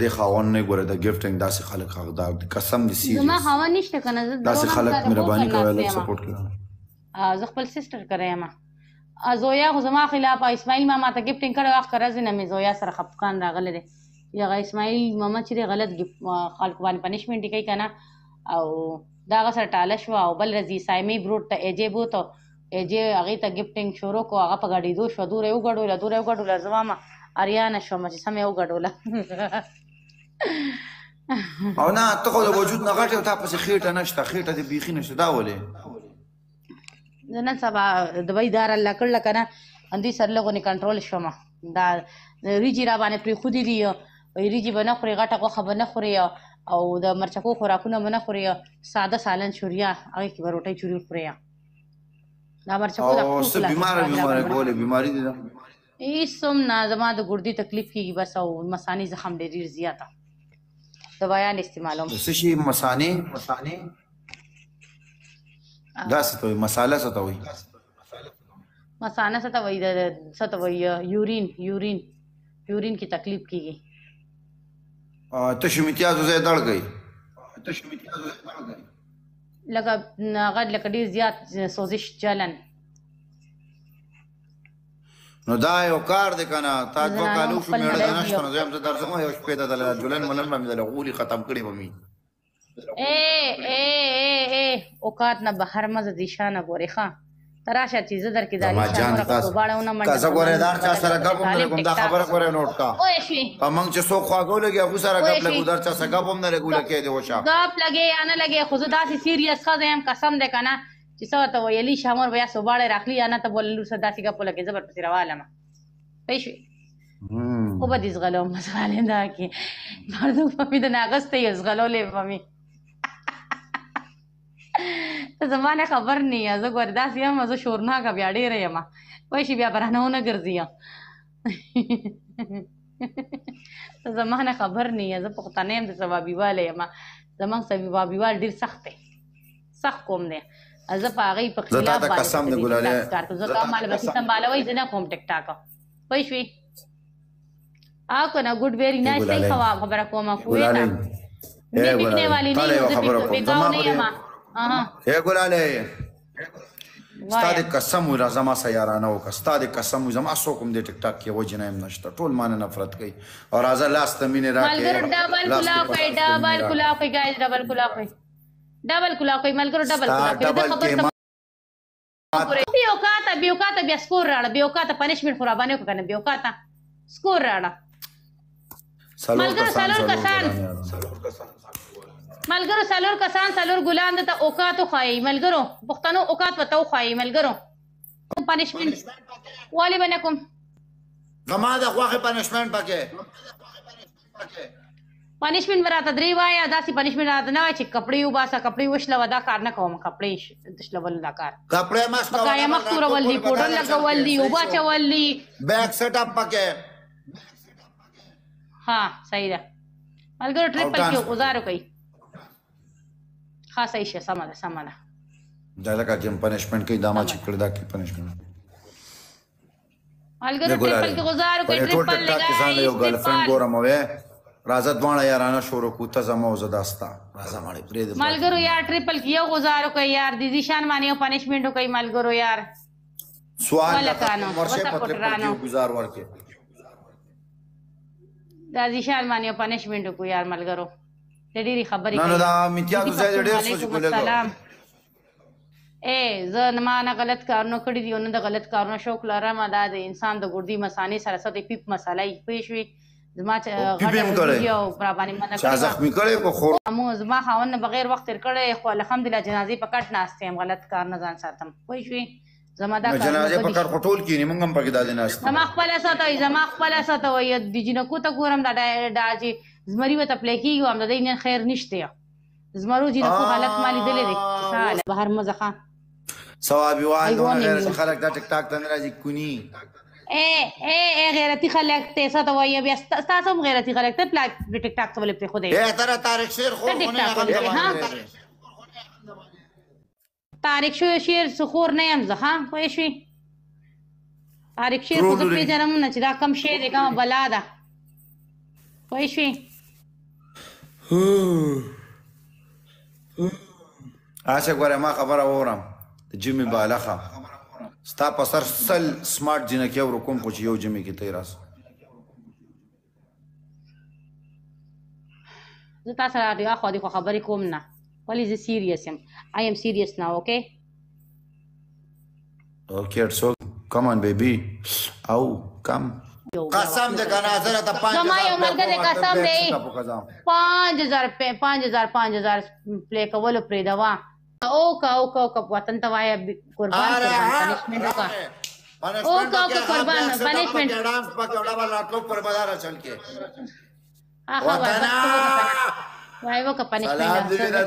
دې خاون نه ګوره د ګفټینګ داسې خلک حقدار دي قسم دې سیریس زما خاون نشته کنه زه داسې خلک مهرباني کوي لږ سپورټ کوي زه خپل سیستر کریم ازویا خو زما خلاف اسماعیل ماما ته ګفټینګ کړو واخ قرض نه مې زویا سره خپکان راغله دي یا اسماعیل ماما چې غلط خلک باندې پنیشمنت کوي کنه او دا سره ټاله شو او بل رضی سایمي بروټ ته ایجه بو ته ایجه هغه ته ګفټینګ شروع کو هغه په غړې دو شو دورې وګړو لدورې وګړو لزما اریانه شوم چې سم یو غډوله او نه ته خو د وجود نه غټه تا پسې خېټه نشته خېټه دې بیخي نشته دا ولې نن سبا دوی دار الله کړل کنه اندي سرلګونی کنټرول شوم دا ریجی را باندې پری خودی دی ریجی باندې خوري غټه غوخه باندې خوري او د مرچکو خوراکونه باندې خوري ساده سالن چوریا هغه کې روټي چوري خوري دا مرچکو دا خپل بیمار بیمار ګولې بیماری دي هیڅوم نه زما د ګردې تکلیف کیږي بس او مسانی زخم ډېر زیاته دوايان استعمالوم څه شي مسانی مسانی دا څه ته مساله څه ته وایي مسانه څه ته وایي څه ته وایي یورین یورین یورین کی تکلیف کیږي ا ته شمیتیاز زه دړ گئی ته شمیتیاز زه دړ گئی لکه غد لکه ډیر زیات سوزش چلن نو دا یو کار دی کنه تا دوه کالو شو میړه نه شته نو زم زه درځم یو شپې ته د جولن ملن باندې د غولي ختم کړي بمې اے اے اے اے اوقات نه بهر مزه دشانه ګوري ښا تراشه چې زه درکې دالي څنګه وباړونه منډه کزه ګورې دار چا سره غوم نه کوم دا خبره ګورې نوٹ کا پمنګ چې سو خواګو لګي هغه سره غپ لګو دار چا سره غوم نه لګو لکه دی وشا غپ لګي انا لګي خو زه داسې سیریس خزم قسم دې کنه چې څو ته ویلی شامر بیا سوباړه راخلی انا ته بولل لور صدا سیګه په لګې زبر پسې راواله ما پېښې خو به دې زغلو مسالې دا کې برزو په دې ناغسته یې زغلو لې پمې ته زمانه خبر نه یا زه ګورداس یم زه شورنا کا بیا ډېر یم پېښې بیا برانهونه ګرځي ته زمانه خبر نه یې زه پښتانه يم د سبابي والے یم زمونږ سبابي وال ډیر سخت دی سخت قوم دی زه په هغه په خلاف باندې قسم د ګلاله کار کوم زه کوم مال به سمبالوي زنه کوم ټیک ټاک پوه شوي آ کو نه ګډ ویری نه صحیح خوا خبره کومه کوی نه نه بکنه والی نه خبره کوم ما اها اے ګلاله ستاد قسم زما سیارانه وک ستاد قسم زما سو کوم د ټیک ټاک کې و جنایم نشته ټول مان نفرت کوي او راځه لاس تمینه راکې مالګر ډبل کلا کوي ډبل کلا کوي ګایز ډبل کلا کوي ډبل کلا کوي ملګرو ډبل کلا کوي دا خبره ته بیا کاته بیا کاته بیا سکور راړه بیا کاته پنیشمنت خو را باندې کو کنه بیا کاته سکور راړه ملګرو سالور کسان سالور کسان ملګرو سالور کسان سالور ګلان ته اوقاتو خای ملګرو پښتنو اوقات وته خای ملګرو پنیشمنت والی بنکم زما د خواخه پنیشمنت پکې پنیشمنت وراته درې وای دا سي پنیشمنت راته نه وای چې کپڑے یو باسا کپڑے وشلو دا کار نه کوم کپڑے شلول دا کار کپڑے مست وای پکای مخور ول دی پودر لګول دی وبا چول دی بیک سیټ اپ پکې ها صحیح ده ملګرو ټریپل کې گزارو کوي خاصه شي سم ده سم ده دا لکه جن پنیشمنت کې دما چې کړدا کې پنیشمنت ملګرو ټریپل کې گزارو کوي ټریپل لګای کسان یو ګرل فرند ګورم وې راځه دواړه یارانه شروع کو ته زما او زداستا راځه مړې پرې دې ملګرو یار ټریپل کیو گزارو کوي یار د نشان مانی او پنیشمنټ کوي ملګرو یار سوال مرشه په ټریپل کیو گزار ورکې دا نشان مانی او پنیشمنټ کوي یار ملګرو د ډېری خبرې نه نه دا امتیاز زې ډېر سوچ کولې اے زه نه نه غلط کارونه کړی دی نو د غلط کارونو شوق لرم دا د انسان د ګردی مسانې سره سره پیپ مسالې پېښوي زما چې غټه یو را باندې مننه کړې ځخ می کړې کو خور مو زما خاون نه بغیر وخت تیر کړې خو الحمدلله جنازې په کټ ناشته هم غلط کار نه ځان ساتم پوه شوې زما دا جنازې په کار خټول کې موږ هم پکې دادې ناشته زما خپل ساته زما خپل ساته وي د جنکو ته ګورم دا دا چې زمری وته پلی کیږي هم د دې نه خیر نشته زمرو جنکو حالت مالی دلې دي سال بهر مزه خان ثواب یوان خلک دا ټیک ټاک تنه راځي کونی اے اے غیرتی خلک ته څه ته وایي بیا تاسو هم غیرتی خلک ته پلاک ډیټیک ټاک ته ولې په خوده به تر تاریخ شیر خو نه تاریخ شو شیر سخور نه يم زه ها خو شي تاریخ شیر خو په جنم نه چې دا کم شیر دی کوم بلا ده خو شي اشه ګوره ما خبره اورم جیمي بالخه ستا په سر سل سمارټ جنکی ور کوم خو چې یو جمع کې تی راس زه تاسو سره دی اخو دی خو خبرې کوم نه ولی زه سیریس یم آی ایم سیریس ناو اوکې اوکې اټس کم ان بیبي او کم قسم دې کنه سره ته 5000 زما یو مرګ قسم دی 5000 5000 5000 پلے کول پرې دوا ओका ओका ओका वतन तवाया कुर्बान पनिशमेंट ओका ओका ओका कुर्बान पनिशमेंट डांस पकड़ा वाला लोग पर बाजार चल के आहा